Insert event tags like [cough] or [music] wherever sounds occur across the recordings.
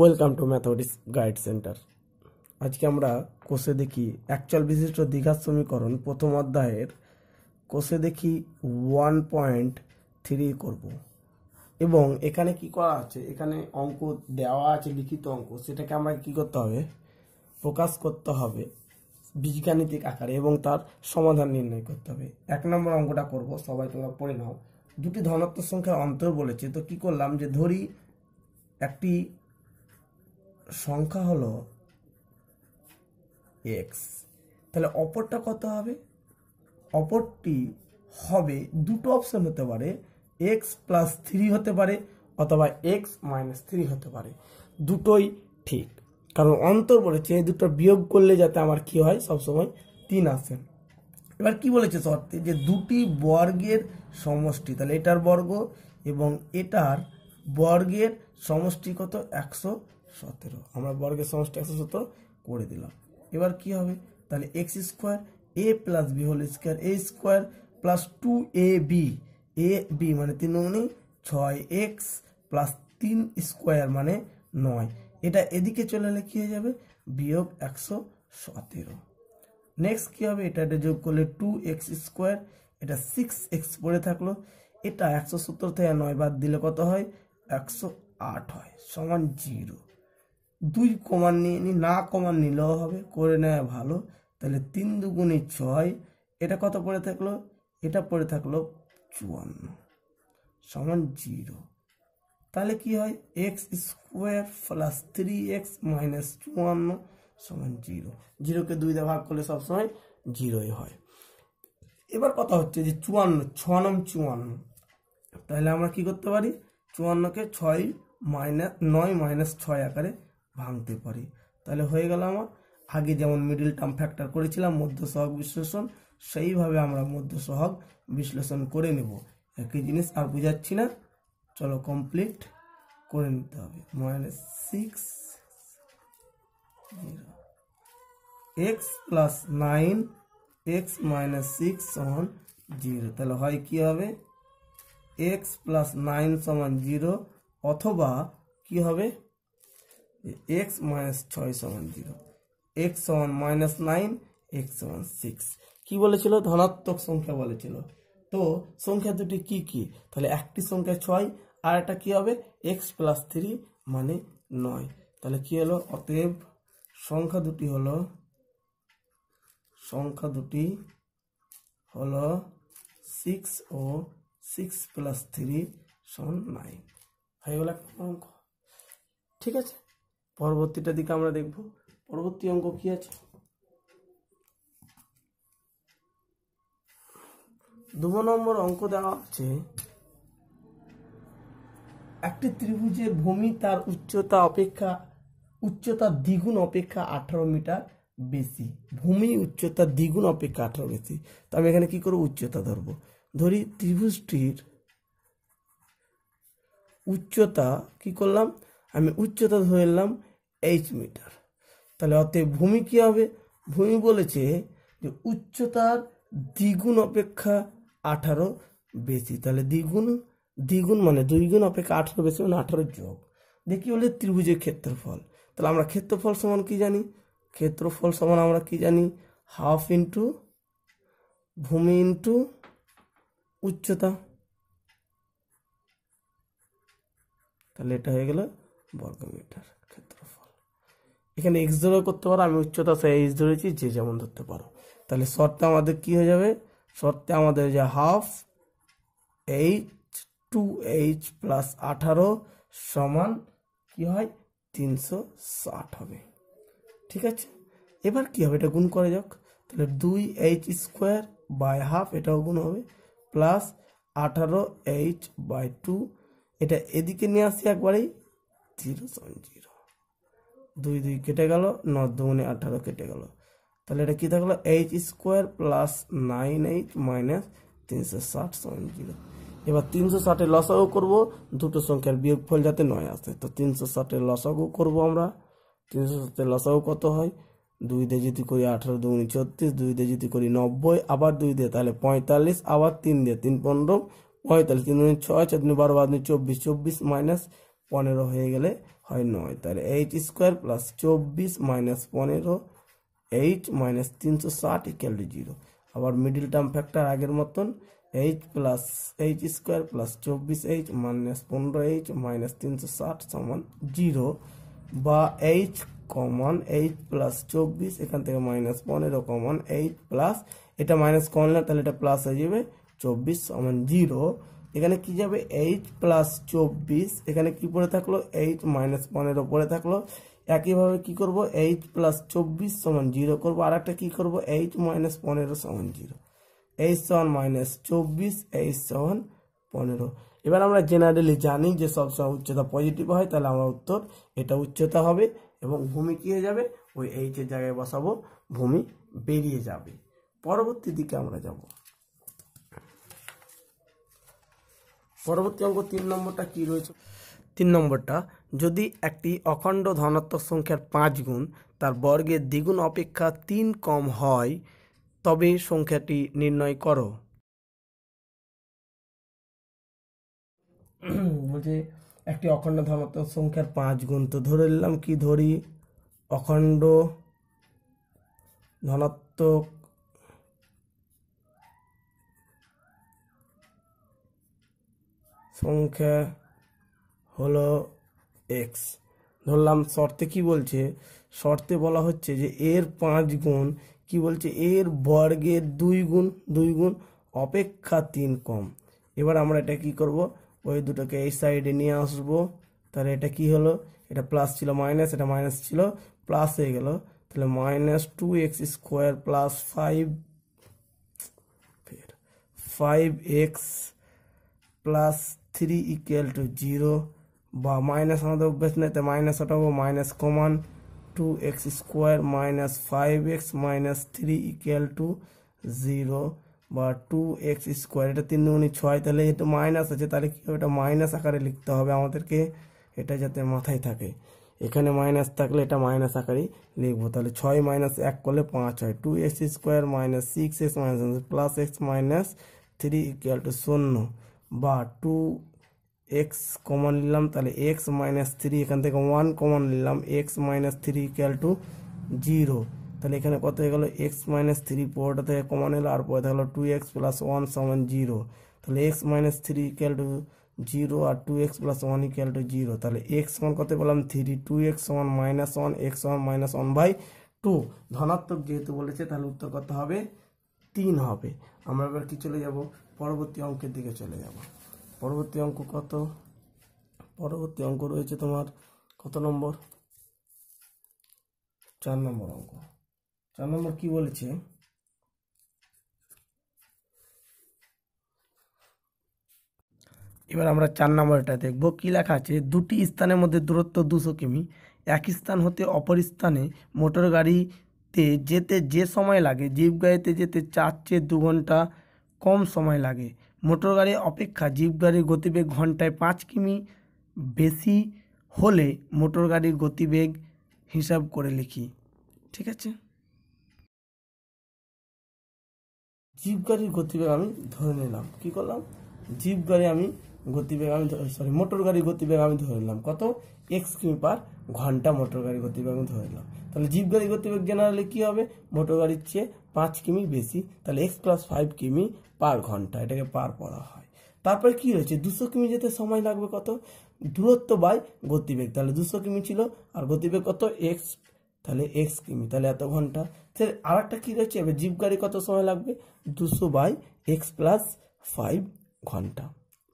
welcome to ম্যাথোডিস guide centre আজকে আমরা কোষে দেখি অ্যাকচুয়াল বিশিষ্ট দীঘার সমীকরণ প্রথম অধ্যায়ের কোষে দেখি ওয়ান পয়েন্ট থ্রি করব এবং এখানে কি করা আছে এখানে অঙ্ক দেওয়া আছে লিখিত অঙ্ক সেটাকে আমরা কি করতে হবে প্রকাশ করতে হবে বীজগাণিতিক আকারে এবং তার সমাধান নির্ণয় করতে হবে এক নম্বর অঙ্কটা করব সবাই তোমরা পড়ে নাও দুটি ধনাত্মক সংখ্যার অন্তর বলেছে তো কি করলাম যে ধরি একটি সংখ্যা হলো এক্স তাহলে অপরটা কত হবে অপরটি হবে দুটো অপশন হতে পারে এক্স প্লাস থ্রি হতে পারে অথবা এক্স মাইনাস থ্রি হতে পারে দুটোই ঠিক কারণ অন্তর বলেছে এই দুটো বিয়োগ করলে যাতে আমার কি হয় সবসময় তিন আসেন এবার কি বলেছে শর্তে যে দুটি বর্গের সমষ্টি তাহলে এটার বর্গ এবং এটার বর্গের সমষ্টি কত একশো সতেরো আমরা বর্গের সমষ্টি একশো সতেরো করে দিলাম এবার কি হবে তাহলে x square a plus b whole square a square plus two a b a b মানে তিন নমনি ছয় এক্স প্লাস তিন স্কোয়ার মানে নয় এটা এদিকে চলে এলে কী হয়ে যাবে বিয়োগ একশো সতেরো নেক্সট কী হবে এটা এটা যোগ করলে টু এক্স স্কোয়ার এটা সিক্স এক্স পড়ে থাকলো এটা একশো সত্তর থেকে নয় বাদ দিলে কত হয় একশো আট হয় সমান জিরো দুই কমান নিয়ে নি না কমান নিলেও হবে করে নেওয়া ভালো তাহলে তিন দুগুণে ছয় এটা কত পড়ে থাকলো এটা পড়ে থাকলো চুয়ান্ন সমান জিরো তাহলে কি হয় x square plus three x minus চুয়ান্ন সমান জিরো জিরোকে দুই দিয়ে ভাগ করলে সবসময় জিরোই হয় এবার কথা হচ্ছে যে চুয়ান্ন ছ চুয়ান্ন তাহলে আমরা কি করতে পারি চুয়ান্নকে ছয় মাইনাস নয় মাইনাস ছয় আকারে ভাঙতে পারি তাহলে হয়ে গেল আমার আগে যেমন মিডিল টার্ম ফ্যাক্টর করেছিলাম মধ্য সহগ বিশ্লেষণ সেইভাবে আমরা মধ্য সহগ বিশ্লেষণ করে নেব একই জিনিস আর বুঝাচ্ছি না চলো কমপ্লিট করে নিতে হবে minus six x plus nine x minus six সমান জিরো তাহলে হয় কি হবে এক্স প্লাস নাইন সমান জিরো অথবা কি হবে এক্স মাইনাস ছয় সমান জিরো এক্স সমান মাইনাস নাইন এক্স সমান সিক্স কী বলেছিল ধনাত্মক সংখ্যা বলেছিল তো সংখ্যা দুটি কি কি তাহলে একটি সংখ্যা ছয় আর একটা কী হবে এক্স প্লাস থ্রি মানে নয় তাহলে কী হলো অতএব সংখ্যা দুটি হলো সংখ্যা দুটি হল সিক্স ও সিক্স প্লাস থ্রি সমান নাইন হয়ে গেল ঠিক আছে পরবর্তীটা দিকে আমরা দেখব পরবর্তী অঙ্ক কি আছে দু নম্বর অঙ্ক দেওয়া আছে একটি ত্রিভুজের ভূমি তার উচ্চতা অপেক্ষা উচ্চতা দ্বিগুণ অপেক্ষা আঠারো মিটার বেশি ভূমি উচ্চতা দ্বিগুণ অপেক্ষা আঠারো বেশি তো আমি এখানে কি করবো উচ্চতা ধরবো ধরি ত্রিভুজটির উচ্চতা কি করলাম আমি উচ্চতা ধরে নিলাম এইচ মিটার তাহলে অতএব ভূমি কী হবে ভূমি বলেছে যে উচ্চতার দ্বিগুণ অপেক্ষা আঠারো বেশি তাহলে দ্বিগুণ দ্বিগুণ মানে দুইগুণ অপেক্ষা আঠারো বেশি মানে আঠারো যোগ দেখি বলে ত্রিভুজের ক্ষেত্রফল তাহলে আমরা ক্ষেত্রফল সমান কি জানি ক্ষেত্রফল সমান আমরা কি জানি হাফ ইন্টু ভূমি ইন্টু উচ্চতা তাহলে এটা হয়ে গেল বর্গমিটার এখানে এক্স ধরেও করতে পারো আমি উচ্চতা এইচ ধরেছি যে যেমন ধরতে পারো তাহলে শর্তে আমাদের কি হয়ে যাবে শর্তে আমাদের যে half H two H plus আঠারো সমান কি হয় তিনশো ষাট হবে ঠিক আছে এবার কি হবে এটা গুণ করে যাক তাহলে দুই এইচ স্কোয়ার বাই হাফ এটাও গুণ হবে প্লাস আঠারো এইচ বাই টু এটা এদিকে নিয়ে আসি একবারেই জিরো সেভেন জিরো দুই দুই কেটে গেল ন দুগুণে আঠারো কেটে গেল তাহলে এটা কী থাকলো H square plus nine H minus তিনশো ষাট সমান জিরো এবার তিনশো ষাটের লসাগু করবো দুটো সংখ্যার ফল যাতে নয় আসে তো তিনশো ষাটের লসাগু করবো আমরা তিনশো ষাটের লসাও কত হয় দুই দিয়ে যদি করি আঠারো দুগুণি ছত্রিশ দুই দিয়ে যদি করি নব্বই আবার দুই দিয়ে তাহলে পঁয়তাল্লিশ আবার তিন দিয়ে তিন পনেরো পঁয়তাল্লিশ তিন দিন ছয় ছয় দুই বারো বাদ চব্বিশ চব্বিশ মাইনাস পনেরো হয়ে গেলে হয় নয় তাহলে এইচ স্কোয়ার প্লাস চব্বিশ মাইনাস পনেরো এইচ মাইনাস তিনশো ষাট ইকুয়াল টু জিরো আবার মিডিল টার্ম ফ্যাক্টর আগের মতন H plus H square plus চব্বিশ এইচ মাইনাস পনেরো এইচ মাইনাস তিনশো ষাট সমান জিরো বা এইচ কমন এইচ প্লাস চব্বিশ এখান থেকে মাইনাস পনেরো কমন এইচ প্লাস এটা মাইনাস কমন না তাহলে এটা প্লাস হয়ে যাবে চব্বিশ সমান জিরো এখানে কি যাবে এইট প্লাস চব্বিশ এখানে কি পড়ে থাকলো এইট মাইনাস পনেরো পড়ে থাকলো একইভাবে কি করব এইট প্লাস চব্বিশ সমান জিরো করবো আর একটা কী করবো এইট মাইনাস পনেরো সমান জিরো এইট সমান মাইনাস চব্বিশ এইট সমান পনেরো এবার আমরা জেনারেলি জানি যে সবসময় উচ্চতা পজিটিভ হয় তাহলে আমরা উত্তর এটা উচ্চতা হবে এবং ভূমি কী হয়ে যাবে ওই এইচের জায়গায় বসাবো ভূমি বেরিয়ে যাবে পরবর্তী দিকে আমরা যাবো পরবর্তী অঙ্ক তিন নম্বরটা কি রয়েছে তিন নম্বরটা যদি একটি অখণ্ড ধনাত্মক সংখ্যার পাঁচ গুণ তার বর্গের দ্বিগুণ অপেক্ষা তিন কম হয় তবে সংখ্যাটি নির্ণয় করো বলছে একটি অখণ্ড ধনাত্মক সংখ্যার পাঁচ গুণ তো ধরে নিলাম কি ধরি অখণ্ড ধনাত্মক সংখ্যা হলো এক্স ধরলাম শর্তে কি বলছে শর্তে বলা হচ্ছে যে এর পাঁচ গুণ কি বলছে এর বর্গের দুই গুণ দুই গুণ অপেক্ষা তিন কম এবার আমরা এটা কি করব ওই দুটোকে এই সাইডে নিয়ে আসবো তাহলে এটা কি হলো এটা প্লাস ছিল মাইনাস এটা মাইনাস ছিল প্লাস হয়ে গেল তাহলে minus two x square plus five five x plus 3 equal to 0 বা মাইনাস আমাদের অভ্যেস নেই তাই মাইনাস ওঠাবো minus common two x square minus five x minus three equal to zero বা টু এক্স স্কোয়ার এটা তিন দুগুণি ছয় তাহলে এটা মাইনাস আছে তাহলে কী এটা মাইনাস আকারে লিখতে হবে আমাদেরকে এটা যাতে মাথায় থাকে এখানে মাইনাস থাকলে এটা মাইনাস আকারেই লিখবো তাহলে ছয় মাইনাস এক করলে পাঁচ হয় two x square minus six x minus plus x minus three equal to শূন্য বা টু এক্স কমন নিলাম তাহলে এক্স মাইনাস থ্রি এখান থেকে ওয়ান কমন নিলাম x minus three equal to zero তাহলে এখানে কত হয়ে গেল এক্স মাইনাস থ্রি পরটা থেকে কমন এলো আর পরে থাকলো টু এক্স প্লাস ওয়ান সমান জিরো তাহলে x minus three equal to zero আর two x plus one equal to zero তাহলে এক্স সমান কত পেলাম থ্রি টু এক্স সমান মাইনাস ওয়ান এক্স সমান মাইনাস ওয়ান বাই টু ধনাত্মক যেহেতু বলেছে তাহলে উত্তর কত হবে তিন হবে আমরা এবার কি চলে যাব পরবর্তী অঙ্কের দিকে চলে যাব পরবর্তী অঙ্ক কত পরবর্তী অঙ্ক রয়েছে তোমার কত নম্বর চার নম্বর অঙ্ক চার নম্বর কি বলেছে এবার আমরা চার নম্বরটা দেখব কী লেখা আছে দুটি স্থানের মধ্যে দূরত্ব দুশো কিমি এক স্থান হতে অপর স্থানে মোটর গাড়িতে যেতে যে সময় লাগে জিপ গাড়িতে যেতে চার চেয়ে দু ঘন্টা কম সময় লাগে মোটর গাড়ি অপেক্ষা জিপ গাড়ির গতিবেগ ঘন্টায় পাঁচ কিমি বেশি হলে মোটর গাড়ির গতিবেগ হিসাব করে লিখি ঠিক আছে জিপ গাড়ির গতিবেগ আমি ধরে নিলাম কি করলাম জিপ গাড়ি আমি গতিবেগ আমি সরি মোটর গাড়ির গতিবেগ আমি ধরে নিলাম কত এক্স কিমি পার ঘন্টা মোটর গাড়ির গতিবেগ আমি ধরে নিলাম তাহলে জিপ গাড়ির গতিবেগ জেনারেলি কী হবে মোটর গাড়ির চেয়ে পাঁচ কিমি বেশি তাহলে এক্স প্লাস ফাইভ কিমি পার ঘন্টা এটাকে পার পড়া হয় তারপরে কি হয়েছে দুশো কিমি যেতে সময় লাগবে কত দূরত্ব বাই গতিবেগ তাহলে দুশো কিমি ছিল আর গতিবেগ কত এক্স তাহলে এক্স কিমি তাহলে এত ঘন্টা তাহলে আর একটা কী রয়েছে এবার জিপ গাড়ি কত সময় লাগবে দুশো বাই এক্স প্লাস ফাইভ ঘন্টা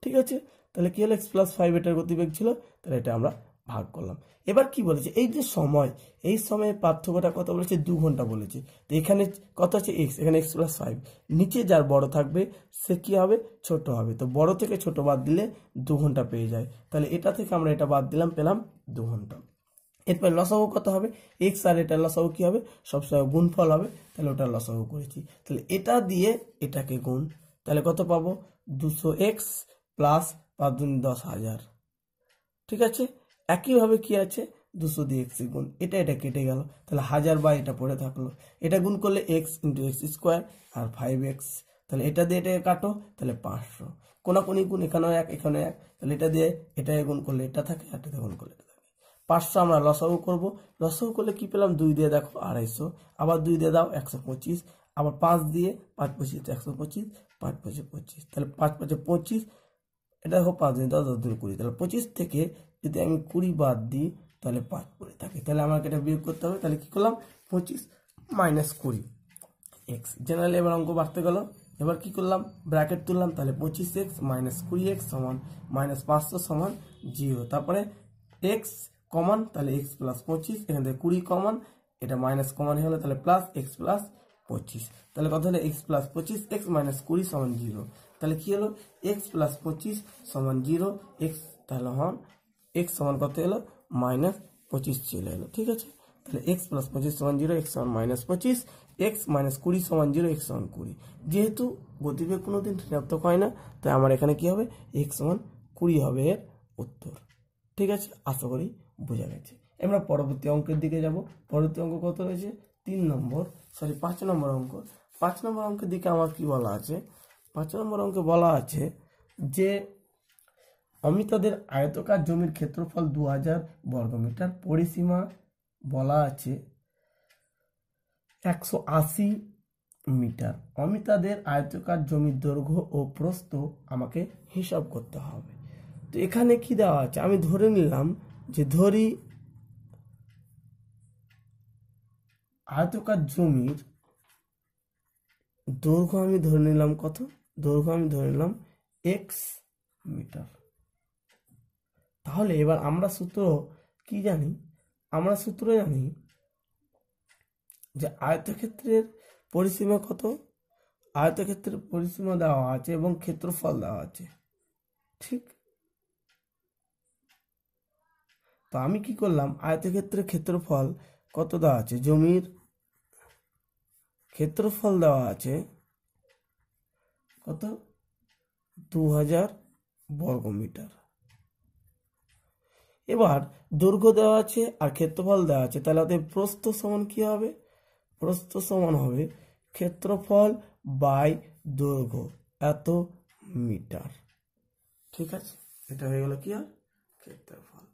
ঠিক আছে তাহলে কী হলো এক্স প্লাস ফাইভ এটার গতিবেগ ছিল তাহলে এটা আমরা ভাগ করলাম এবার কি বলেছে এই যে সময় এই সময়ের পার্থক্যটা কত বলেছে দু ঘন্টা বলেছে তো এখানে কত আছে এক্স এখানে এক্স প্লাস ফাইভ নিচে যার বড় থাকবে সে কি হবে ছোট হবে তো বড় থেকে ছোট বাদ দিলে দু ঘন্টা পেয়ে যায় তাহলে এটা থেকে আমরা এটা বাদ দিলাম পেলাম দু ঘন্টা এরপর লসাহ কত হবে এক্স আর এটা লসাহ কী হবে সবসময় ফল হবে তাহলে ওটা লসাহ করেছি তাহলে এটা দিয়ে এটাকে গুণ তাহলে কত পাবো দুশো এক্স প্লাস পাঁচ দশ হাজার ঠিক আছে একইভাবে কি আছে দুশো দিয়ে এক্স গুণ এটা এটা কেটে গেল তাহলে হাজার বা এটা পড়ে থাকলো এটা গুণ করলে এক্স ইন্টু এক্স স্কোয়ার আর ফাইভ এক্স তাহলে এটা দিয়ে এটাকে কাটো তাহলে পাঁচশো কোনাকুনি গুণ এখানেও এক এখানে এক তাহলে এটা দিয়ে এটা গুণ করলে এটা থাকে আর এটা গুণ করলে এটা থাকে পাঁচশো আমরা লসাগু করবো লসাগু করলে কি পেলাম দুই দিয়ে দেখো আড়াইশো আবার দুই দিয়ে দাও একশো পঁচিশ আবার পাঁচ দিয়ে পাঁচ পঁচিশ একশো পঁচিশ পাঁচ পঁচিশ পঁচিশ তাহলে পাঁচ পাঁচে পঁচিশ এটা দেখো পাঁচ দিন দশ দশ দিন কুড়ি তাহলে পঁচিশ থেকে যদি আমি কুড়ি বাদ দিই তাহলে পাঁচ পড়ে থাকে তাহলে আমাকে এটা বিয়োগ করতে হবে তাহলে কী করলাম পঁচিশ মাইনাস কুড়ি এক্স জেনারেলি এবার অঙ্ক বাড়তে গেল এবার কি করলাম ব্র্যাকেট তুললাম তাহলে পঁচিশ এক্স মাইনাস কুড়ি এক্স সমান মাইনাস পাঁচশো সমান জিরো তারপরে এক্স কমন তাহলে এক্স প্লাস পঁচিশ এখান থেকে কুড়ি কমন এটা মাইনাস কমন হলো তাহলে প্লাস এক্স প্লাস পঁচিশ তাহলে কথা হলো এক্স প্লাস পঁচিশ এক্স মাইনাস কুড়ি সমান জিরো তাহলে কী হলো এক্স প্লাস পঁচিশ সমান জিরো এক্স তাহলে হন এক্স সমান কত এলো মাইনাস পঁচিশ চলে এলো ঠিক আছে তাহলে এক্স প্লাস পঁচিশ সমান জিরো এক্স সমান মাইনাস পঁচিশ এক্স মাইনাস কুড়ি সমান জিরো এক্স সমান কুড়ি যেহেতু গতিবেগ কোনো দিন ঋণাত্মক হয় না তাই আমার এখানে কি হবে এক্স সমান কুড়ি হবে এর উত্তর ঠিক আছে আশা করি বোঝা গেছে আমরা পরবর্তী অঙ্কের দিকে যাব পরবর্তী অঙ্ক কত রয়েছে তিন নম্বর সরি পাঁচ নম্বর অঙ্ক পাঁচ নম্বর অঙ্কের দিকে আমার কি বলা আছে পাঁচ নম্বর অঙ্কে বলা আছে যে অমৃতদের আয়তকার জমির ক্ষেত্রফল দু হাজার বর্গমিটার পরিসীমা বলা আছে একশো আশি মিটার অমিতাদের আয়তকার জমির দৈর্ঘ্য ও প্রস্থ আমাকে হিসাব করতে হবে তো এখানে কি দেওয়া আছে আমি ধরে নিলাম যে ধরি আয়তকার জমির দৈর্ঘ্য আমি ধরে নিলাম কত দৈর্ঘ্য আমি ধরে নিলাম এক্স মিটার তাহলে এবার আমরা সূত্র কি জানি আমরা সূত্র জানি যে আয়তক্ষেত্রের পরিসীমা কত আয়তক্ষেত্রের পরিসীমা দেওয়া আছে এবং ক্ষেত্রফল দেওয়া আছে ঠিক তো আমি কি করলাম আয়তক্ষেত্রের ক্ষেত্রফল কত দেওয়া আছে জমির ক্ষেত্রফল দেওয়া আছে কত দু হাজার বর্গমিটার এবার দৈর্ঘ্য দেওয়া আছে আর ক্ষেত্রফল দেওয়া আছে তাহলে অতএব প্রস্থ সমান কী হবে প্রস্থ সমান হবে ক্ষেত্রফল বাই দৈর্ঘ্য এত মিটার ঠিক আছে এটা হয়ে গেল কি আর ক্ষেত্রফল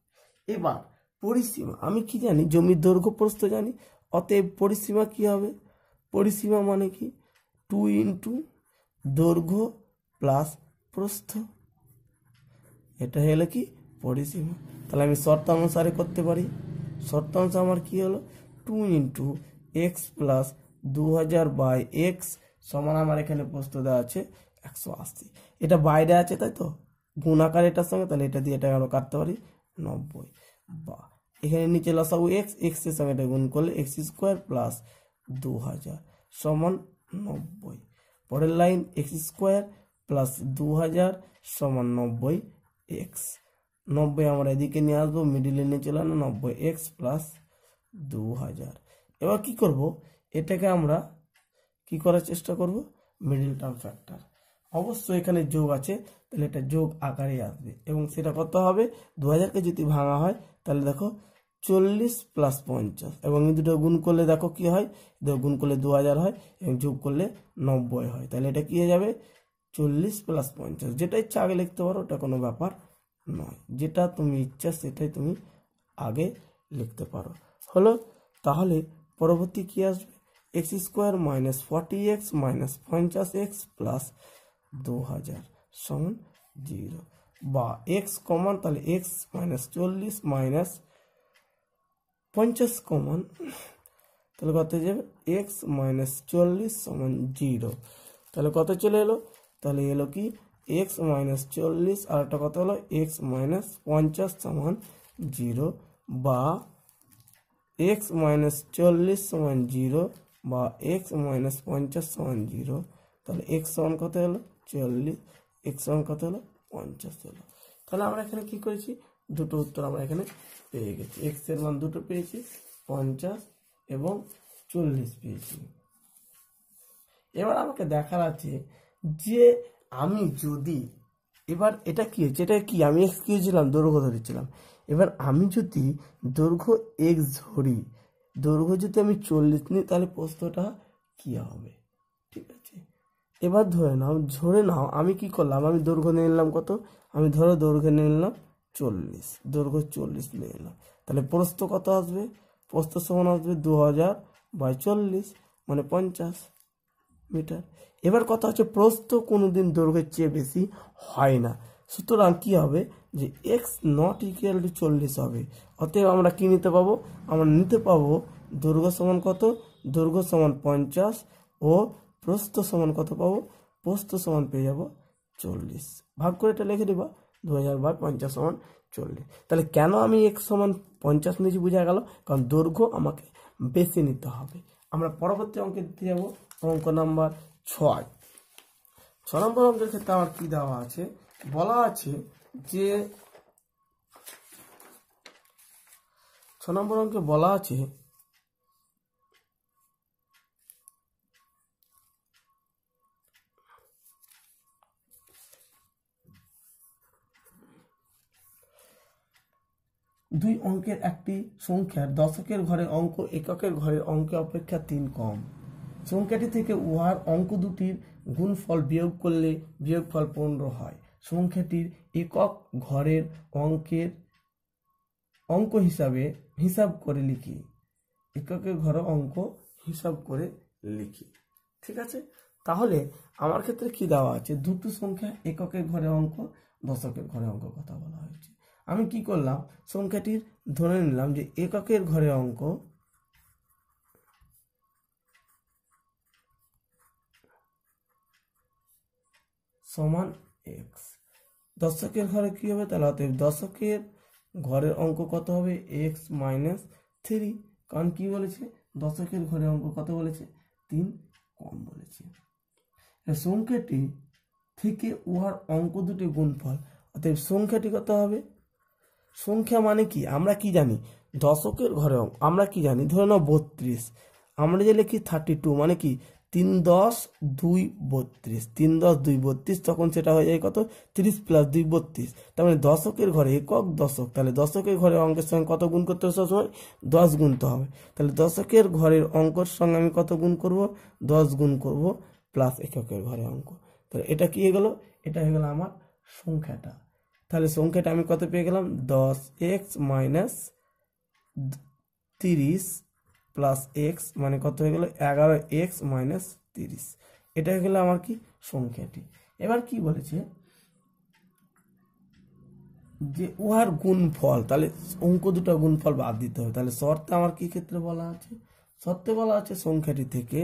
এবার পরিসীমা আমি কি জানি জমির দৈর্ঘ্য প্রস্থ জানি অতএব পরিসীমা কি হবে পরিসীমা মানে কি টু ইন্টু দৈর্ঘ্য প্লাস প্রস্থ এটা গেল কি পরিসীমা তাহলে আমি অনুসারে করতে পারি শর্তানুসার আমার কী হলো টু ইন্টু এক্স প্লাস দু হাজার বাই এক্স সমান আমার এখানে প্রস্তুত দেওয়া আছে একশো আশি এটা বাইরে আছে তাই তো গুণাকার এটার সঙ্গে তাহলে এটা দিয়ে এটা আরও কাটতে পারি নব্বই বা এখানে নিচে লসাবো এক্স এক্সের সঙ্গে এটা গুণ করলে এক্স স্কোয়ার প্লাস দু হাজার সমান নব্বই পরের লাইন এক্স স্কোয়ার প্লাস দু হাজার সমান নব্বই এক্স নব্বই আমরা এদিকে নিয়ে আসবো মিডিলে নিয়ে চলে নব্বই এক্স প্লাস দু হাজার এবার কী করবো এটাকে আমরা কি করার চেষ্টা করব মিডিল টার্ম ফ্যাক্টর অবশ্যই এখানে যোগ আছে তাহলে এটা যোগ আকারে আসবে এবং সেটা কত হবে দু হাজারকে যদি ভাঙা হয় তাহলে দেখো চল্লিশ প্লাস পঞ্চাশ এবং এই দুটো গুণ করলে দেখো কি হয় দু গুণ করলে দু হাজার হয় এবং যোগ করলে নব্বই হয় তাহলে এটা কি হয়ে যাবে চল্লিশ প্লাস পঞ্চাশ যেটা ইচ্ছা আগে লিখতে পারো ওটা কোনো ব্যাপার নয় যেটা তুমি ইচ্ছা সেটাই তুমি আগে লিখতে পারো হলো তাহলে পরবর্তী কী আসবে x square minus forty x minus পঞ্চাশ এক্স প্লাস দু হাজার সমান জিরো বা এক্স কমন তাহলে এক্স মাইনাস চল্লিশ মাইনাস পঞ্চাশ কমন তাহলে কত যাবে এক্স মাইনাস চল্লিশ সমান জিরো তাহলে কত চলে এলো তাহলে এলো কি এক্স মাইনাস চল্লিশ আর একটা কথা হলো এক্স মাইনাস পঞ্চাশ সমান জিরো বা এক্স মাইনাস চল্লিশ সমান জিরো বা এক্স মাইনাস পঞ্চাশ সমান জিরো তাহলে এক্স সমান কত হলো চল্লিশ এক্স সমান কত হলো পঞ্চাশ হলো তাহলে আমরা এখানে কি করেছি দুটো উত্তর আমরা এখানে পেয়ে গেছি এক্স এর মান দুটো পেয়েছি পঞ্চাশ এবং চল্লিশ পেয়েছি এবার আমাকে দেখার আছে যে আমি যদি এবার এটা কি হচ্ছে এটা কি আমি এক্স কি হয়েছিলাম দৈর্ঘ্য ধরেছিলাম এবার আমি যদি দৈর্ঘ্য এক্স ধরি দৈর্ঘ্য যদি আমি চল্লিশ নিই তাহলে প্রস্তটা কী হবে ঠিক আছে এবার ধরে নাও ধরে নাও আমি কি করলাম আমি দৈর্ঘ্য নিয়ে নিলাম কত আমি ধরো দৈর্ঘ্য নিয়ে নিলাম চল্লিশ দৈর্ঘ্য চল্লিশ নিয়ে নিলাম তাহলে প্রস্ত কত আসবে প্রস্ত সমান আসবে দু হাজার বাই চল্লিশ মানে পঞ্চাশ মিটার এবার কথা হচ্ছে প্রস্থ কোনো দিন দৈর্ঘ্যের চেয়ে বেশি হয় না সুতরাং কী হবে যে এক্স নট ইকুয়াল টু চল্লিশ হবে অতএব আমরা কী নিতে পাবো আমরা নিতে পাবো দৈর্ঘ্য সমান কত দৈর্ঘ্য সমান পঞ্চাশ ও প্রস্থ সমান কত পাবো প্রস্থ সমান পেয়ে যাব চল্লিশ ভাগ করে এটা লিখে দেবা দু হাজার ভাগ পঞ্চাশ সমান চল্লিশ তাহলে কেন আমি এক্স সমান পঞ্চাশ নিয়েছি বোঝা গেল কারণ দৈর্ঘ্য আমাকে বেশি নিতে হবে আমরা পরবর্তী অঙ্কে দিতে যাবো অঙ্ক নাম্বার ছয় ছ নম্বর অঙ্কের ক্ষেত্রে আবার কি দেওয়া আছে বলা আছে যে ছ নম্বর অঙ্কে বলা আছে দুই অঙ্কের একটি সংখ্যার দশকের ঘরে অঙ্ক এককের ঘরে অঙ্কে অপেক্ষা তিন কম সংখ্যাটি থেকে উহার অঙ্ক দুটির গুণফল বিয়োগ করলে বিয়োগফল পনেরো হয় সংখ্যাটির একক ঘরের অঙ্কের অঙ্ক হিসাবে হিসাব করে লিখি এককের ঘরে অঙ্ক হিসাব করে লিখি ঠিক আছে তাহলে আমার ক্ষেত্রে কি দেওয়া আছে দুটো সংখ্যা এককের ঘরে অঙ্ক দশকের ঘরে অঙ্ক কথা বলা হয়েছে আমি কি করলাম সংখ্যাটির ধরে নিলাম যে এককের ঘরে অঙ্ক সমান এক্স দশকের ঘরে কী হবে তাহলে অতএব দশকের ঘরের অঙ্ক কত হবে এক্স মাইনাস থ্রি কারণ কী বলেছে দশকের ঘরে অঙ্ক কত বলেছে তিন কম বলেছে সংখ্যাটি থেকে উহার অঙ্ক দুটি গুণফল অতএব সংখ্যাটি কত হবে সংখ্যা মানে কি আমরা কি জানি দশকের ঘরে অঙ্ক আমরা কি জানি ধরে নাও বত্রিশ আমরা যে লিখি থার্টি টু মানে কি তিন দশ দুই বত্রিশ তিন দশ দুই বত্রিশ তখন সেটা হয়ে যায় কত তিরিশ প্লাস দুই বত্রিশ তার মানে দশকের ঘরে একক দশক তাহলে দশকের ঘরে অঙ্কের সঙ্গে কত গুণ করতে হবে সবসময় দশ গুণতে হবে তাহলে দশকের ঘরের অঙ্কর সঙ্গে আমি কত গুণ করব দশ গুণ করব প্লাস এককের ঘরে অঙ্ক তাহলে এটা কি হয়ে গেলো এটা হয়ে গেলো আমার সংখ্যাটা তাহলে সংখ্যাটা আমি কত পেয়ে গেলাম দশ এক্স মাইনাস তিরিশ প্লাস এক্স মানে কত হয়ে গেল এগারো এক্স মাইনাস তিরিশ এটা হয়ে গেলো আমার কি সংখ্যাটি এবার কি বলেছে যে উহার গুণফল তাহলে অঙ্ক দুটো গুণফল বাদ দিতে হবে তাহলে শর্তে আমার কি ক্ষেত্রে বলা আছে শর্তে বলা আছে সংখ্যাটি থেকে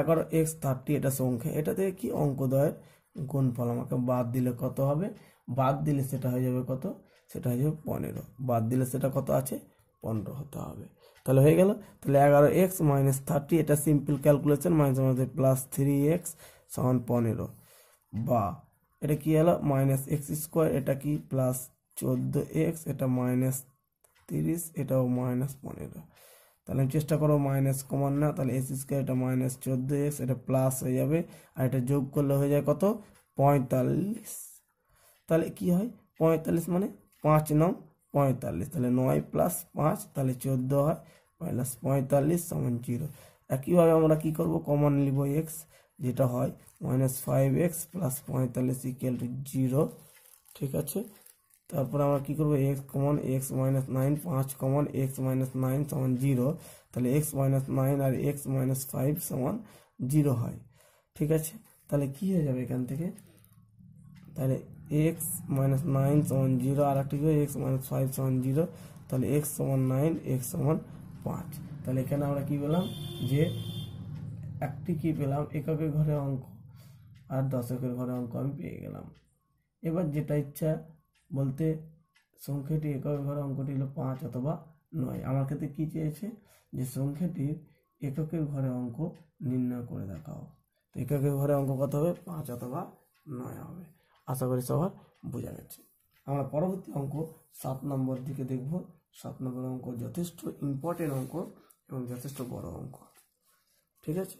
এগারো এক্স থার্টি এটা সংখ্যা এটা থেকে কি অঙ্কদয়ের গুণফল আমাকে বাদ দিলে কত হবে বাদ দিলে সেটা হয়ে যাবে কত সেটা হয়ে যাবে পনেরো বাদ দিলে সেটা কত আছে পনেরো হতে হবে তাহলে হয়ে গেল তাহলে এগারো এক্স মাইনাস থার্টি এটা simple calculation minus minus plus three x সমান পনেরো বা এটা কি হলো মাইনাস এক্স স্কোয়ার এটা কি প্লাস চোদ্দো এক্স এটা মাইনাস তিরিশ এটাও মাইনাস পনেরো তাহলে আমি চেষ্টা করো মাইনাস কমান না তাহলে এক্স স্কোয়ার এটা মাইনাস চোদ্দো এক্স এটা প্লাস হয়ে যাবে আর এটা যোগ করলে হয়ে যায় কত পঁয়তাল্লিশ তাহলে কি হয় পঁয়তাল্লিশ মানে পাঁচ নং পঁয়তাল্লিশ তাহলে নয় প্লাস পাঁচ তাহলে চোদ্দো হয় প্লাস পঁয়তাল্লিশ সমান জিরো একইভাবে আমরা কি করব কমন নিব এক্স যেটা হয় মাইনাস ফাইভ এক্স প্লাস পঁয়তাল্লিশ ইকুয়াল টু জিরো ঠিক আছে তারপর আমরা কি করব x common x minus nine পাঁচ কমন এক্স মাইনাস নাইন সমান জিরো তাহলে এক্স মাইনাস নাইন আর এক্স মাইনাস ফাইভ সমান জিরো হয় ঠিক আছে তাহলে কী হয়ে যাবে এখান থেকে তাহলে এক্স মাইনাস নাইন সমান জিরো আর একটা এক্স মাইনাস ফাইভ সমান জিরো তাহলে এক্স সমান নাইন এক্স সমান পাঁচ তাহলে এখানে আমরা কি পেলাম যে একটি কি পেলাম এককের ঘরে অঙ্ক আর দশকের ঘরে অঙ্ক আমি পেয়ে গেলাম এবার যেটা ইচ্ছা বলতে সংখ্যাটি এককের ঘরে অঙ্কটি হলো পাঁচ অথবা নয় আমার ক্ষেত্রে কী চেয়েছে যে সংখ্যাটির এককের ঘরে অঙ্ক নির্ণয় করে দেখাও তো এককের ঘরে অঙ্ক কত হবে পাঁচ অথবা নয় হবে আশা করি সবার বোঝা গেছে আমরা পরবর্তী অঙ্ক সাত নম্বর দিকে দেখব সাত নম্বর অঙ্ক যথেষ্ট ইম্পর্টেন্ট অঙ্ক এবং যথেষ্ট বড় অঙ্ক ঠিক আছে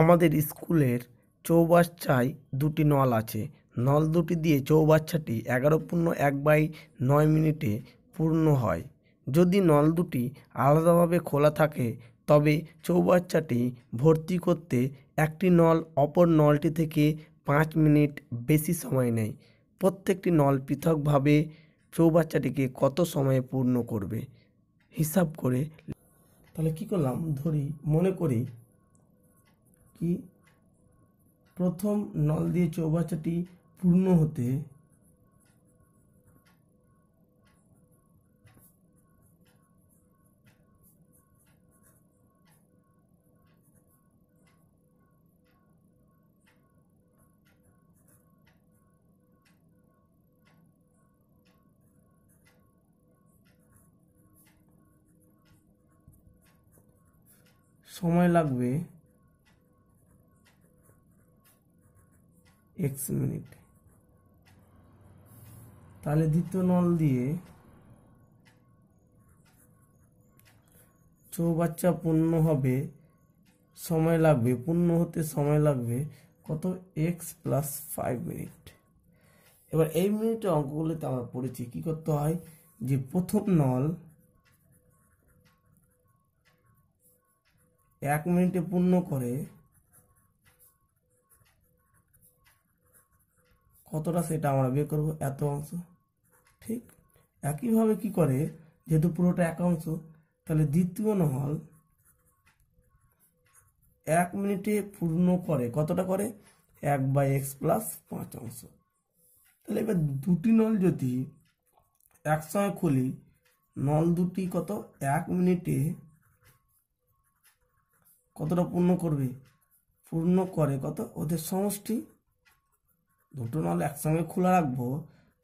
আমাদের স্কুলের চৌবাচ্চায় দুটি নল আছে নল দুটি দিয়ে চৌবাচ্চাটি এগারো পূর্ণ এক বাই নয় মিনিটে পূর্ণ হয় যদি নল দুটি আলাদাভাবে খোলা থাকে তবে চৌবাচ্চাটি ভর্তি করতে একটি নল অপর নলটি থেকে পাঁচ মিনিট বেশি সময় নেয় প্রত্যেকটি নল পৃথকভাবে চৌবাচ্চাটিকে কত সময়ে পূর্ণ করবে হিসাব করে তাহলে কি করলাম ধরি মনে করি কি প্রথম নল দিয়ে চৌবাচ্চাটি পূর্ণ হতে সময় লাগবে এক্স মিনিট তাহলে দ্বিতীয় নল দিয়ে চৌবাচ্চা পূর্ণ হবে সময় লাগবে পূর্ণ হতে সময় লাগবে কত এক্স প্লাস ফাইভ মিনিট এবার এই মিনিটের অঙ্কগুলোতে আমরা পড়েছি কি করতে হয় যে প্রথম নল এক মিনিটে পূর্ণ করে কতটা সেটা আমরা বের করবো এত অংশ ঠিক একইভাবে কি করে যেহেতু পুরোটা এক অংশ তাহলে দ্বিতীয় নহল এক মিনিটে পূর্ণ করে কতটা করে এক বাই এক্স প্লাস পাঁচ অংশ তাহলে এবার দুটি নল যদি একসঙ্গে খুলি নল দুটি কত এক মিনিটে কতটা পূর্ণ করবে পূর্ণ করে কত ওদের সমষ্টি দুটো নল একসঙ্গে খোলা রাখবো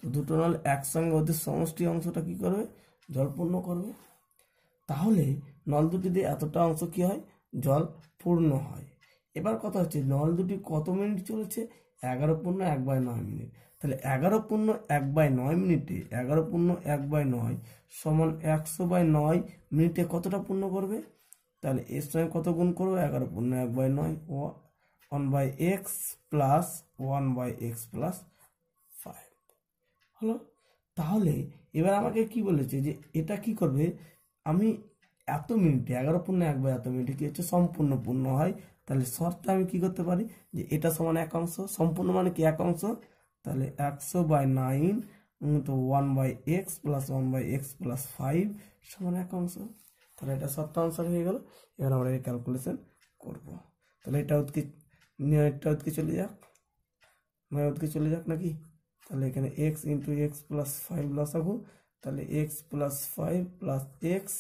তো দুটো নল একসঙ্গে ওদের সমষ্টি অংশটা কি করবে জলপূর্ণ করবে তাহলে নল দুটি দিয়ে এতটা অংশ কি হয় জল পূর্ণ হয় এবার কথা হচ্ছে নল দুটি কত মিনিট চলেছে এগারো পূর্ণ এক বাই নয় মিনিট তাহলে এগারো পূর্ণ এক বাই নয় মিনিটে এগারো পূর্ণ এক বাই নয় সমান একশো বাই নয় মিনিটে কতটা পূর্ণ করবে তাহলে এর সঙ্গে কত গুণ করবো এগারো পূর্ণ এক বাই নয় one by x plus one by x plus হলো তাহলে এবার আমাকে কি বলেছে যে এটা কি করবে আমি এত মিনিটে এগারো পূর্ণ একবার এত মিনিটে কি হচ্ছে সম্পূর্ণ পূর্ণ হয় তাহলে শর্তে আমি কি করতে পারি যে এটা সমান এক অংশ সম্পূর্ণ মানে কি এক অংশ তাহলে একশো বাই নাইন তো one by x plus one by x plus five সমান এক অংশ তাহলে এটা শর্ত আনসার হয়ে গেল এবার আমরা এই ক্যালকুলেশন করব তাহলে এটা উৎকে এটা উৎকে চলে যাক নয় উৎকে চলে যাক নাকি তাহলে এখানে x into x plus five লসাগু তাহলে x plus five plus x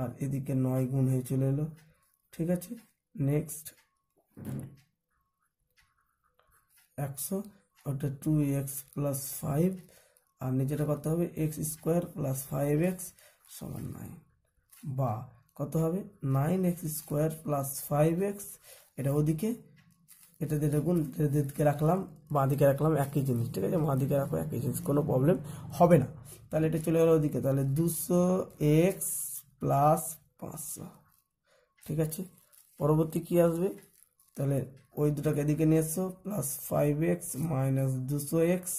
আর এদিকে নয় গুণ হয়ে চলে এলো ঠিক আছে নেক্সট একশো ওটা টু এক্স প্লাস ফাইভ আর নিজেটা কত হবে x square plus five x সমান নাইন বা কত হবে nine x square plus five x এটা ওদিকে এটা দিয়ে দেখুন দিকে রাখলাম বাঁ দিকে রাখলাম একই জিনিস ঠিক আছে বাঁ দিকে রাখো একই জিনিস কোনো প্রবলেম হবে না তাহলে এটা চলে গেলো ওদিকে তাহলে দুশো এক্স প্লাস পাঁচশো ঠিক আছে পরবর্তী কি আসবে তাহলে ওই দুটাকে এদিকে নিয়ে এসো প্লাস ফাইভ এক্স মাইনাস দুশো এক্স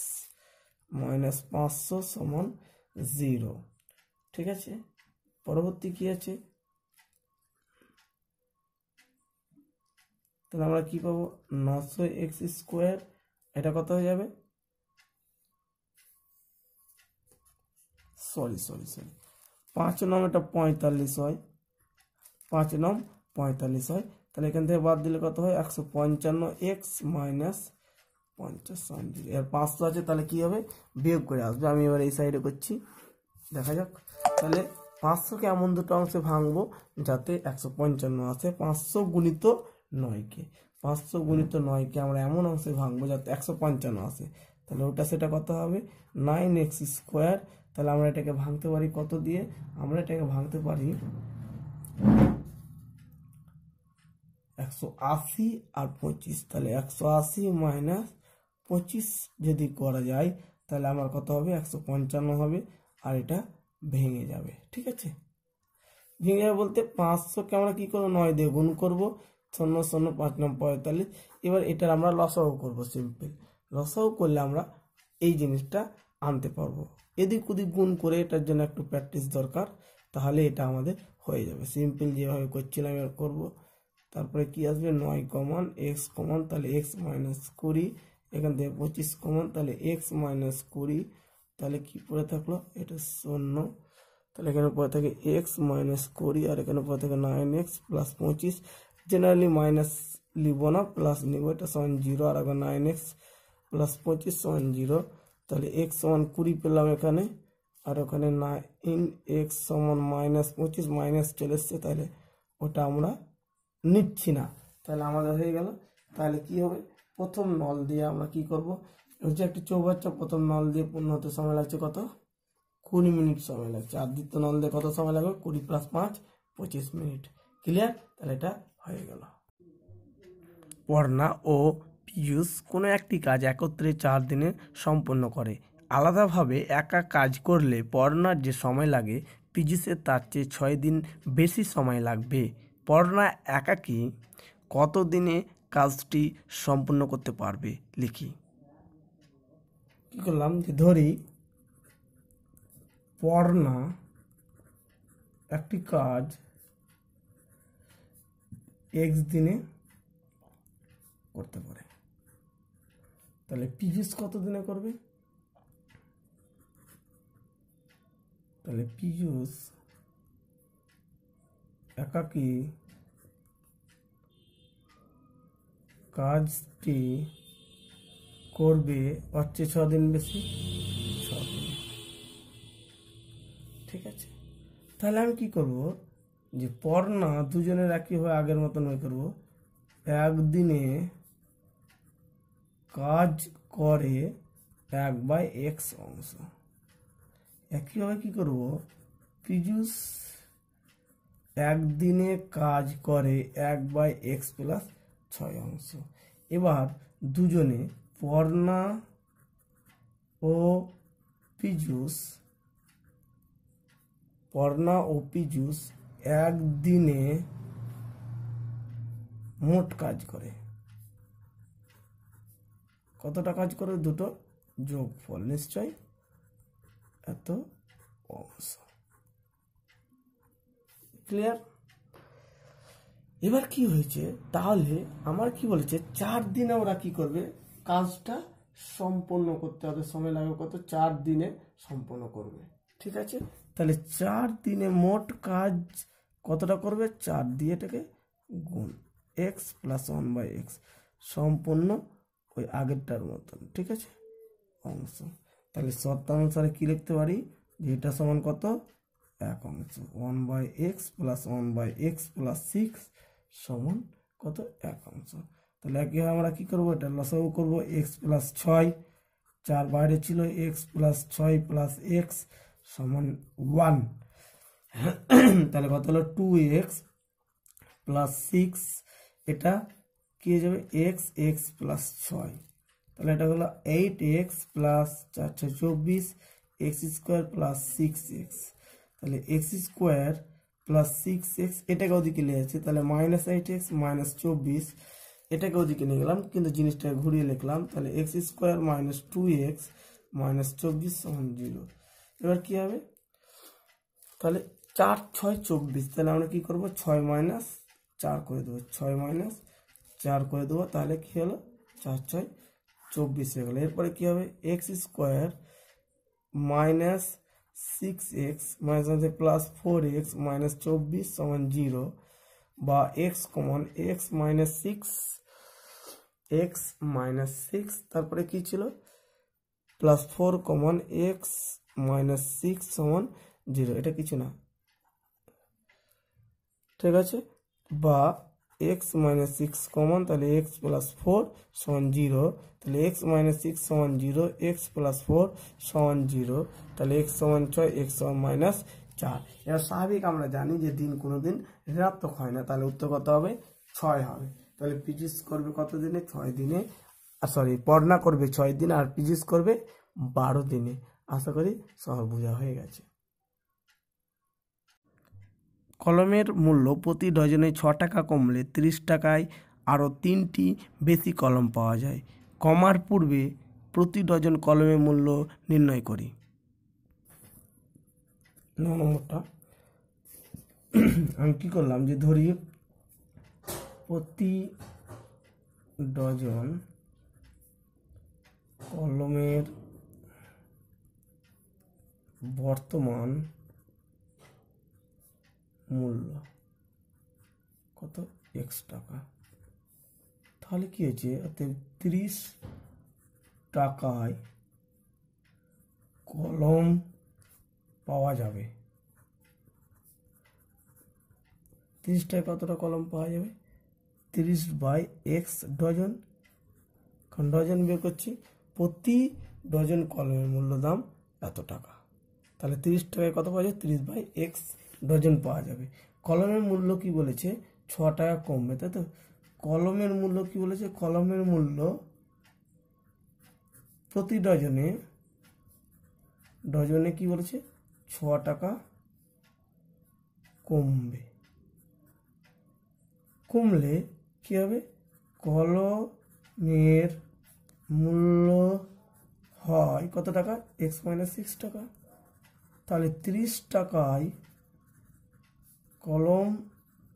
মাইনাস পাঁচশো সমান জিরো ঠিক আছে পরবর্তী কী আছে তাহলে আমরা কি পাবো নশো এক্স স্কোয়ার এটা কত হয়ে যাবে সরি সরি সরি পাঁচ নম এটা পঁয়তাল্লিশ হয় পাঁচ নম পঁয়তাল্লিশ হয় তাহলে এখান থেকে বাদ দিলে কত হয় একশো পঞ্চান্ন এক্স মাইনাস পঞ্চাশ এর পাঁচশো আছে তাহলে কি হবে বিয়োগ করে আসবে আমি এবার এই সাইডে করছি দেখা যাক তাহলে পাঁচশোকে এমন দুটো অংশে ভাঙবো যাতে একশো পঞ্চান্ন আসে পাঁচশো গুণিত নয়কে পাঁচশো গুণিত নয়কে আমরা এমন অংশে ভাঙবো যাতে একশো পঞ্চান্ন আসে তাহলে ওটা সেটা কত হবে নাইন এক্স স্কোয়ার তাহলে আমরা এটাকে ভাঙতে পারি কত দিয়ে আমরা এটাকে ভাঙতে পারি একশো আশি আর পঁচিশ তাহলে একশো আশি মাইনাস পঁচিশ যদি করা যায় তাহলে আমার কত হবে একশো পঞ্চান্ন হবে আর এটা ভেঙে যাবে ঠিক আছে ভেঙে যাবে বলতে পাঁচশোকে আমরা কী করবো নয় দিয়ে গুণ করবো শূন্য শূন্য পাঁচ নম পঁয়তাল্লিশ এবার এটার আমরা লসাও করব সিম্পল লসাও করলে আমরা এই জিনিসটা আনতে পারবো এদিক ওদিক গুণ করে এটার জন্য একটু প্র্যাকটিস দরকার তাহলে এটা আমাদের হয়ে যাবে সিম্পল যেভাবে করছিলাম এবার করবো তারপরে কি আসবে নয় কমন এক্স কমন তাহলে এক্স মাইনাস কুড়ি এখান থেকে পঁচিশ কমন তাহলে এক্স মাইনাস কুড়ি তাহলে কি পরে থাকলো এটা শূন্য তাহলে এখানে পরে থাকে এক্স মাইনাস কুড়ি আর এখানে পরে থাকে নাইন এক্স প্লাস পঁচিশ জেনারেলি মাইনাস নিব না প্লাস নিব এটা সমান জিরো আর আগে নাইন এক্স প্লাস পঁচিশ সমান জিরো তাহলে এক্স সমান কুড়ি পেলাম এখানে আর ওখানে নাইন এক্স সমান মাইনাস পঁচিশ মাইনাস চলে এসছে তাহলে ওটা আমরা নিচ্ছি না তাহলে আমাদের হয়ে গেল তাহলে কি হবে প্রথম নল দিয়ে আমরা কি করব হচ্ছে একটি চৌবাচ্চা প্রথম নল দিয়ে পূর্ণ হতে সময় লাগছে কত কুড়ি মিনিট সময় লাগছে আর দ্বিতীয় নল দিয়ে কত সময় লাগবে কুড়ি প্লাস পাঁচ পঁচিশ মিনিট ক্লিয়ার তাহলে এটা হয়ে গেল পর্ণা ও পীযুষ কোনো একটি কাজ একত্রে চার দিনে সম্পন্ন করে আলাদাভাবে একা কাজ করলে পর্ণার যে সময় লাগে পীযুষের তার চেয়ে ছয় দিন বেশি সময় লাগবে পর্ণা একাকি কত দিনে কাজটি সম্পূর্ণ করতে পারবে লিখি কী করলাম যে ধরি পর্ণা একটি কাজ এক্স দিনে করতে পারে তাহলে পিজিস কত দিনে করবে তাহলে পিজুস একাকি কাজটি করবে হচ্ছে ছ দিন বেশি ছ দিন ঠিক আছে তাহলে আমি কী করবো যে পর না দুজনের একইভাবে আগের মতন ওই করবো একদিনে কাজ করে এক বাই এক্স অংশ একইভাবে কি করব পিজুস একদিনে কাজ করে এক বাই এক্স প্লাস ছয় অংশ এবার দুজনে পর্ণা ও পিজুস পর্ণা ও পিজুস একদিনে মোট কাজ করে কতটা কাজ করে দুটো যোগ ফল নিশ্চয় এত অংশ ক্লিয়ার এবার কি হয়েছে তাহলে আমার কি বলেছে চার দিনে ওরা কি করবে কাজটা সম্পন্ন করতে হবে সময় লাগবে কত চার দিনে সম্পন্ন করবে ঠিক আছে তাহলে চার দিনে মোট কাজ কতটা করবে চার দিয়ে এটাকে গুণ x plus one by x সম্পূর্ণ ওই আগেরটার মতন ঠিক আছে অংশ তাহলে অনুসারে কী লিখতে পারি যে এটা সমান কত এক অংশ one by x plus one by x plus six সমান কত এক অংশ তাহলে একইভাবে আমরা কী করবো এটা লসাগু করবো এক্স প্লাস ছয় চার বাইরে ছিল এক্স প্লাস ছয় প্লাস এক্স সমান ওয়ান [clears throat] তাহলে কত হলো টু এক্স প্লাস সিক্স এটা কি হয়ে যাবে এক্স এক্স প্লাস ছয় তাহলে এটা হলো এইট এক্স প্লাস চারশো চব্বিশ x square plus six x তাহলে x square plus six x এটাকে ওদিকে নিয়ে যাচ্ছে তাহলে মাইনাস এইট এক্স মাইনাস চব্বিশ এটাকে ওদিকে নিয়ে গেলাম কিন্তু জিনিসটা ঘুরিয়ে লিখলাম তাহলে x square minus two x minus চব্বিশ সমান জিরো এবার কী হবে তাহলে চার ছয় চব্বিশ তাহলে আমরা কী করবো ছয় মাইনাস চার করে দেবো ছয় মাইনাস চার করে দেবো তাহলে কী হলো চার ছয় চব্বিশ হয়ে গেলো এরপরে কী হবে x square minus six x minus আছে প্লাস ফোর এক্স মাইনাস চব্বিশ সমান জিরো বা x common x minus six x minus six তারপরে কী ছিল plus four common x minus six সমান জিরো এটা কিছু না ঠিক আছে বা এক্স মাইনাস সিক্স কমন তাহলে এক্স প্লাস ফোর সমান জিরো তাহলে এক্স মাইনাস সিক্স সমান জিরো এক্স প্লাস ফোর সমান জিরো তাহলে এক্স সমান ছয় এক্স সমান মাইনাস চার এবার স্বাভাবিক আমরা জানি যে দিন কোনো দিন ঋণাত্মক হয় না তাহলে উত্তর কত হবে ছয় হবে তাহলে পিজিস করবে কত দিনে ছয় দিনে সরি পড়না করবে ছয় দিন আর পিজিস করবে বারো দিনে আশা করি সহ বোঝা হয়ে গেছে কলমের মূল্য প্রতি ডজনে ছ টাকা কমলে ত্রিশ টাকায় আরও তিনটি বেশি কলম পাওয়া যায় কমার পূর্বে প্রতি ডজন কলমের মূল্য নির্ণয় করি নম্বরটা আমি কী করলাম যে ধরি প্রতি ডজন কলমের বর্তমান মূল্য কত এক্স টাকা তাহলে কী হয়েছে অতএব তিরিশ টাকায় কলম পাওয়া যাবে তিরিশ টাকায় কতটা কলম পাওয়া যাবে তিরিশ বাই এক্স ডজন কারণ ডজন বের করছি প্রতি ডজন কলমের মূল্য দাম এত টাকা তাহলে তিরিশ টাকায় কত পাওয়া যায় তিরিশ বাই এক্স ডজন পাওয়া যাবে কলমের মূল্য কি বলেছে ছ টাকা কমবে তাই তো কলমের মূল্য কি বলেছে কলমের মূল্য প্রতি ডজনে ডজনে কি বলেছে ছ টাকা কমবে কমলে কি হবে কলমের মূল্য হয় কত টাকা এক্স মাইনাস সিক্স টাকা তাহলে ত্রিশ টাকায় কলম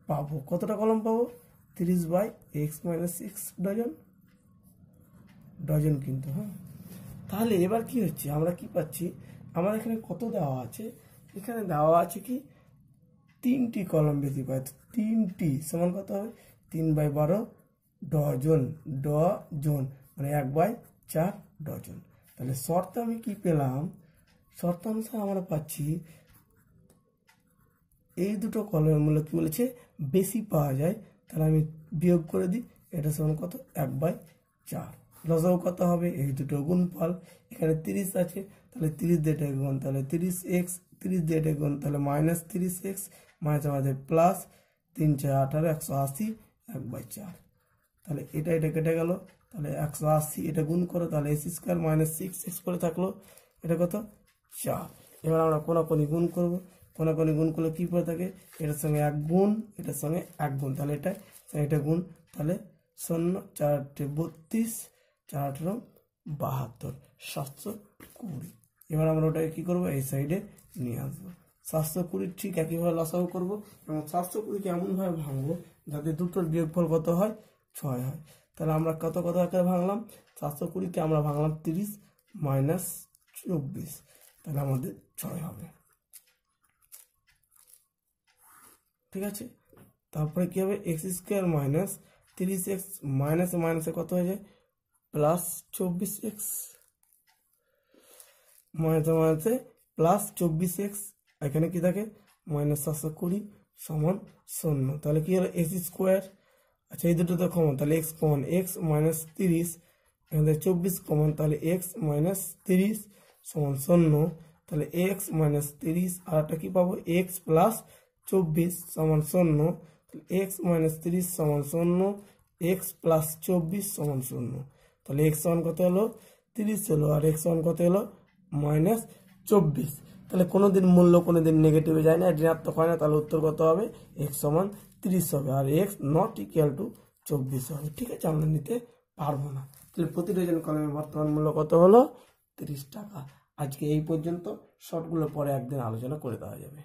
পাবো কতটা কলম পাবো তিরিশ by x minus six dozen dozen কিন্তু হ্যাঁ তাহলে এবার কি হচ্ছে আমরা কি পাচ্ছি আমার এখানে কত দেওয়া আছে এখানে দেওয়া আছে কি তিনটি কলম বেশি পায় তিনটি সমান কত হবে তিন বাই বারো ডজন ডজন মানে এক বাই চার ডজন তাহলে শর্ত আমি কি পেলাম শর্ত অনুসারে আমরা পাচ্ছি এই দুটো কলমের মূল্য কী বলেছে বেশি পাওয়া যায় তাহলে আমি বিয়োগ করে দিই এটা সমান কত এক বাই চার লসাও কত হবে এই দুটো গুণফল এখানে তিরিশ আছে তাহলে তিরিশ দিয়ে এটা গুণ তাহলে তিরিশ এক্স তিরিশ দিয়ে এটা গুণ তাহলে মাইনাস তিরিশ এক্স মাইনাস আমাদের প্লাস তিন চার আঠারো একশো আশি এক বাই চার তাহলে এটা এটা কেটে গেল তাহলে একশো আশি এটা গুণ করো তাহলে x square minus six x করে থাকলো এটা কত চার এবার আমরা কোনি গুণ করবো কোনাকোনি গুণ করলে কী পড়ে থাকে এটার সঙ্গে এক গুণ এটার সঙ্গে এক গুণ তাহলে এটা এটা গুণ তাহলে শূন্য চার বত্রিশ চার আঠেরো বাহাত্তর সাতশো কুড়ি এবার আমরা ওটাকে কী করবো এই সাইডে নিয়ে আসবো সাতশো কুড়ির ঠিক একইভাবে লসাও করবো এবং সাতশো কুড়িকে এমনভাবে ভাঙবো যাতে দুটোর বিয়োগফল কত হয় ছয় হয় তাহলে আমরা কত কত আকারে ভাঙলাম সাতশো কুড়িকে আমরা ভাঙলাম তিরিশ মাইনাস চব্বিশ তাহলে আমাদের ছয় হবে ঠিক আছে তারপরে কী হবে এক্স স্কোয়ার মাইনাস তিরিশ এক্স মাইনাসে মাইনাসে কত হয়ে যায় প্লাস চব্বিশ এক্স মাইনাসে মাইনাসে প্লাস চব্বিশ এক্স এখানে কি থাকে মাইনাস সাতশো কুড়ি সমান শূন্য তাহলে কী হলো এক্স স্কোয়ার আচ্ছা এই দুটো তো কমন তাহলে এক্স কমন এক্স মাইনাস তিরিশ এখান থেকে চব্বিশ কমন তাহলে এক্স মাইনাস তিরিশ সমান শূন্য তাহলে এক্স মাইনাস তিরিশ আর একটা কী পাবো এক্স প্লাস চব্বিশ সমান শূন্য এক্স মাইনাস তিরিশ সমান শূন্য এক্স প্লাস চব্বিশ সমান শূন্য তাহলে এক্স সমান কত হলো তিরিশ হলো আর এক্স ওয়ান কত হলো মাইনাস চব্বিশ তাহলে কোনো দিন মূল্য কোনো দিন নেগেটিভে যায় না ঋণাত্মক হয় না তাহলে উত্তর কত হবে এক্স সমান তিরিশ হবে আর এক্স নট ইকুয়াল টু চব্বিশ হবে ঠিক আছে আমরা নিতে পারবো না তাহলে প্রতি ডজন কলমের বর্তমান মূল্য কত হলো তিরিশ টাকা আজকে এই পর্যন্ত শর্টগুলো পরে একদিন আলোচনা করে দেওয়া যাবে